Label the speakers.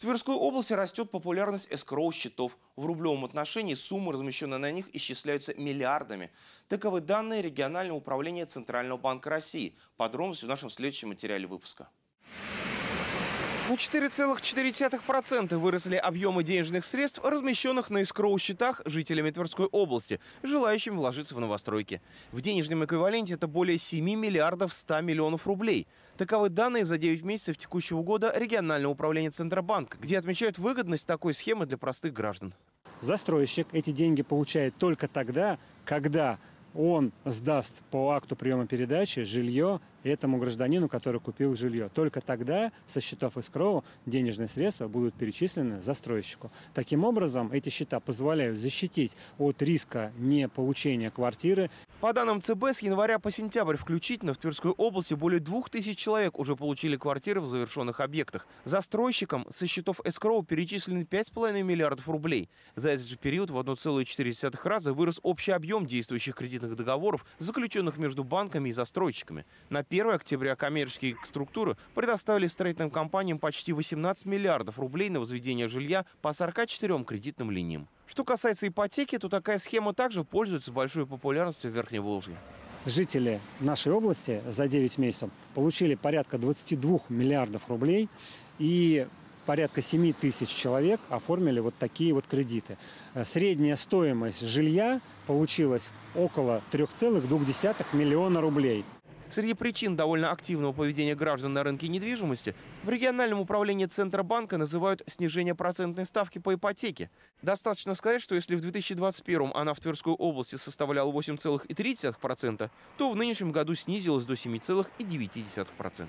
Speaker 1: В Тверской области растет популярность эскроу-счетов. В рублевом отношении суммы, размещенные на них, исчисляются миллиардами. Таковы данные регионального управления Центрального банка России. Подробности в нашем следующем материале выпуска. На 4,4% выросли объемы денежных средств, размещенных на эскроу-счетах жителями Тверской области, желающим вложиться в новостройки. В денежном эквиваленте это более 7 миллиардов 100 миллионов рублей. Таковы данные за 9 месяцев текущего года регионального управления Центробанка, где отмечают выгодность такой схемы для простых граждан.
Speaker 2: Застройщик эти деньги получает только тогда, когда он сдаст по акту приема передачи жилье этому гражданину, который купил жилье. Только тогда со счетов Искроу денежные средства будут перечислены застройщику. Таким образом, эти счета позволяют защитить от риска не получения квартиры. По данным ЦБ, с января по сентябрь включительно в Тверской
Speaker 1: области более двух тысяч человек уже получили квартиры в завершенных объектах. Застройщикам со счетов Эскроу перечислены 5,5 миллиардов рублей. За этот же период в 1,4 раза вырос общий объем действующих кредитных договоров, заключенных между банками и застройщиками. На 1 октября коммерческие структуры предоставили строительным компаниям почти 18 миллиардов рублей на возведение жилья по 44 кредитным линиям. Что касается ипотеки, то такая схема также пользуется большой популярностью в Верхней Волжье.
Speaker 2: Жители нашей области за 9 месяцев получили порядка 22 миллиардов рублей и порядка 7 тысяч человек оформили вот такие вот кредиты. Средняя стоимость жилья получилась около 3,2 миллиона рублей. Среди
Speaker 1: причин довольно активного поведения граждан на рынке недвижимости в региональном управлении Центробанка называют снижение процентной ставки по ипотеке. Достаточно сказать, что если в 2021 она в Тверской области составляла 8,3%, то в нынешнем году снизилась до 7,9%.